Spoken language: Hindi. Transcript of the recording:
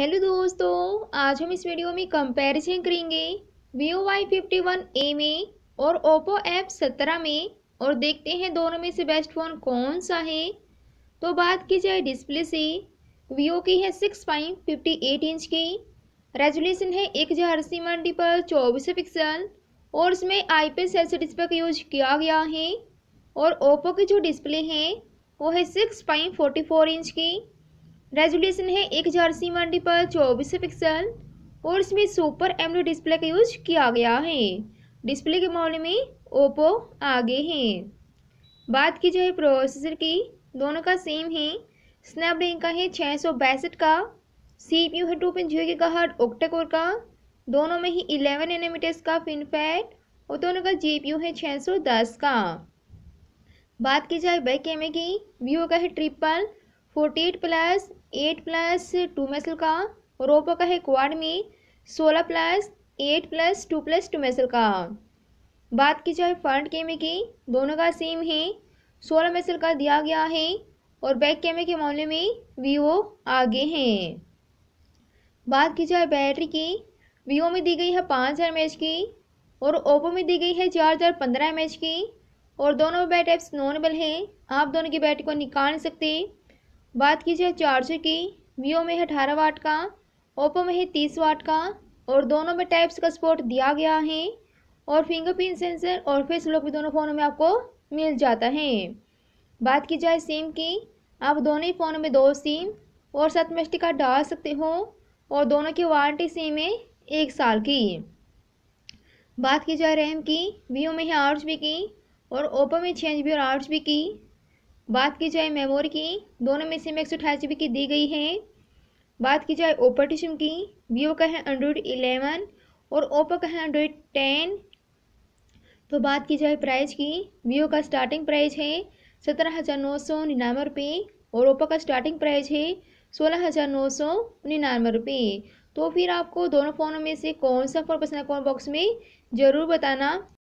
हेलो दोस्तों आज हम इस वीडियो में कंपैरिजन करेंगे Vivo Y fifty one A में और ओप्पो एप सत्रह में और देखते हैं दोनों में से बेस्ट फ़ोन कौन सा है तो बात की जाए डिस्प्ले से वीओ की है six point fifty eight inch की रेजोल्यूशन है एक हज़ार अस्सी मंडी पर चौबीस पिक्सल और इसमें आई पी एस डिस्प्ले का यूज किया गया है और ओप्पो की जो डिस्प्ले है वो है six point forty four inch की रेजोल्यूशन है एक हज़ार सी मंडी पर चौबीस पिक्सल और इसमें सुपर एम डिस्प्ले का यूज किया गया है डिस्प्ले के मामले में ओप्पो आगे हैं बात की जाए प्रोसेसर की दोनों का सेम है स्नैपड्रैगन का है छः सौ बैसठ का सी पी यू है टू पॉइंट जीरो का हर्ट ओक्टेकोर का दोनों में ही इलेवन नैनोमीटर्स का फिनफैट और दोनों का जी पी यू है छः सौ दस का बात की जाए बैक कैमरे की वीवो का है triple forty eight plus eight plus two मेसल का रोपो का है क्वाड में सोलह plus eight plus two plus two मेसल का बात की जाए फ्रंट कैमरे की दोनों का सेम है सोलह मेसल का दिया गया है और बैक कैमरे के मामले में वीवो आगे हैं बात की जाए बैटरी की वीवो में दी गई है पाँच हज़ार एम की और ओप्पो में दी गई है चार हज़ार पंद्रह एम की और दोनों बैटरी एप्स नॉर्मल हैं आप दोनों की बैटरी को निकाल सकते हैं बात कीजिए चार्जर की वीओ में है अठारह वाट का ओप्पो में है तीस वाट का और दोनों में टाइप्स का सपोर्ट दिया गया है और फिंगरप्रिंट सेंसर और फेस लॉक भी दोनों फ़ोनों में आपको मिल जाता है बात की जाए सिम की आप दोनों ही फोनों में दो सिम और साथ में का कार्ड डाल सकते हो और दोनों की वारंटी सिम है एक साल की बात की जाए रैम की वीओ में है आठ जी की और ओप्पो में छः जी और आठ जी की बात की जाए मेमोरी की दोनों में सिम एक सौ अठाईस की दी गई है बात की जाए ओपो सिम की वीवो का है एंड्रॉयड इलेवन और ओप्पो का है एंड्रॉयड टेन तो बात की जाए प्राइस की वीवो का स्टार्टिंग प्राइस है सत्रह हज़ार नौ सौ निन्यानवे रुपये और ओप्पो का स्टार्टिंग प्राइस है सोलह हज़ार नौ सौ निन्यानवे रुपये तो फिर आपको दोनों फ़ोनों में से कौन सा फ़ोन पसंद है कौन बॉक्स में ज़रूर बताना